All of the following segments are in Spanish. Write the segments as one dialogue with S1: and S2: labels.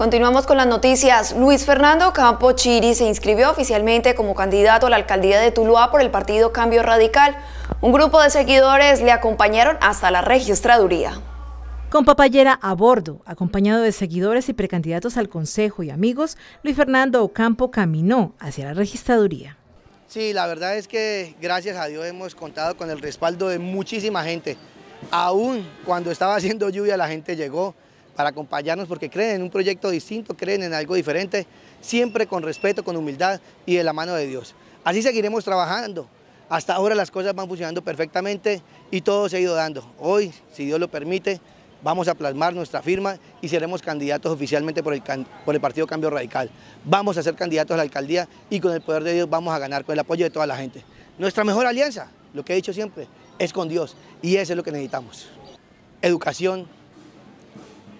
S1: Continuamos con las noticias. Luis Fernando Campo Chiri se inscribió oficialmente como candidato a la alcaldía de Tuluá por el partido Cambio Radical. Un grupo de seguidores le acompañaron hasta la registraduría. Con papayera a bordo, acompañado de seguidores y precandidatos al consejo y amigos, Luis Fernando Campo caminó hacia la registraduría.
S2: Sí, la verdad es que gracias a Dios hemos contado con el respaldo de muchísima gente. Aún cuando estaba haciendo lluvia la gente llegó, para acompañarnos porque creen en un proyecto distinto, creen en algo diferente, siempre con respeto, con humildad y de la mano de Dios. Así seguiremos trabajando. Hasta ahora las cosas van funcionando perfectamente y todo se ha ido dando. Hoy, si Dios lo permite, vamos a plasmar nuestra firma y seremos candidatos oficialmente por el, por el Partido Cambio Radical. Vamos a ser candidatos a la alcaldía y con el poder de Dios vamos a ganar con el apoyo de toda la gente. Nuestra mejor alianza, lo que he dicho siempre, es con Dios y eso es lo que necesitamos. Educación,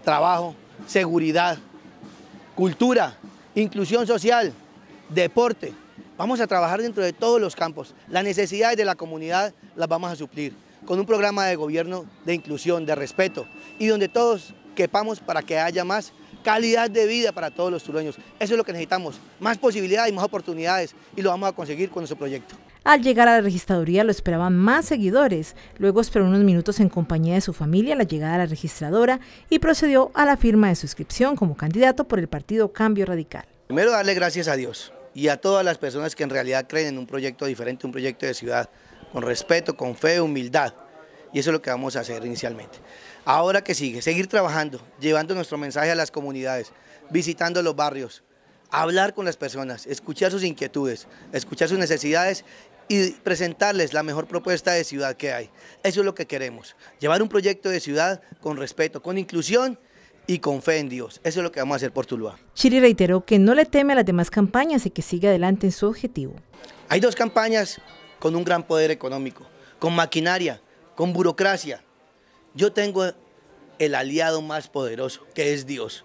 S2: trabajo, seguridad, cultura, inclusión social, deporte. Vamos a trabajar dentro de todos los campos. Las necesidades de la comunidad las vamos a suplir con un programa de gobierno de inclusión, de respeto y donde todos quepamos para que haya más calidad de vida para todos los sureños. Eso es lo que necesitamos, más posibilidades y más oportunidades y lo vamos a conseguir con nuestro proyecto.
S1: Al llegar a la registraduría lo esperaban más seguidores. Luego esperó unos minutos en compañía de su familia la llegada de la registradora y procedió a la firma de suscripción como candidato por el partido Cambio Radical.
S2: Primero darle gracias a Dios y a todas las personas que en realidad creen en un proyecto diferente, un proyecto de ciudad, con respeto, con fe, humildad. Y eso es lo que vamos a hacer inicialmente. Ahora que sigue, seguir trabajando, llevando nuestro mensaje a las comunidades, visitando los barrios, hablar con las personas, escuchar sus inquietudes, escuchar sus necesidades y presentarles la mejor propuesta de ciudad que hay. Eso es lo que queremos, llevar un proyecto de ciudad con respeto, con inclusión y con fe en Dios. Eso es lo que vamos a hacer por Tuluá.
S1: Chiri reiteró que no le teme a las demás campañas y que siga adelante en su objetivo.
S2: Hay dos campañas con un gran poder económico, con maquinaria, con burocracia. Yo tengo el aliado más poderoso, que es Dios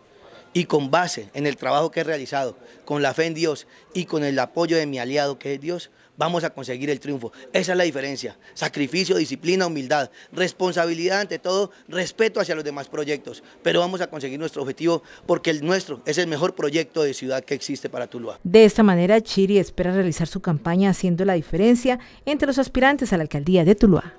S2: y con base en el trabajo que he realizado, con la fe en Dios y con el apoyo de mi aliado que es Dios, vamos a conseguir el triunfo. Esa es la diferencia. Sacrificio, disciplina, humildad, responsabilidad ante todo, respeto hacia los demás proyectos. Pero vamos a conseguir nuestro objetivo porque el nuestro es el mejor proyecto de ciudad que existe para Tuluá.
S1: De esta manera, Chiri espera realizar su campaña haciendo la diferencia entre los aspirantes a la alcaldía de Tuluá.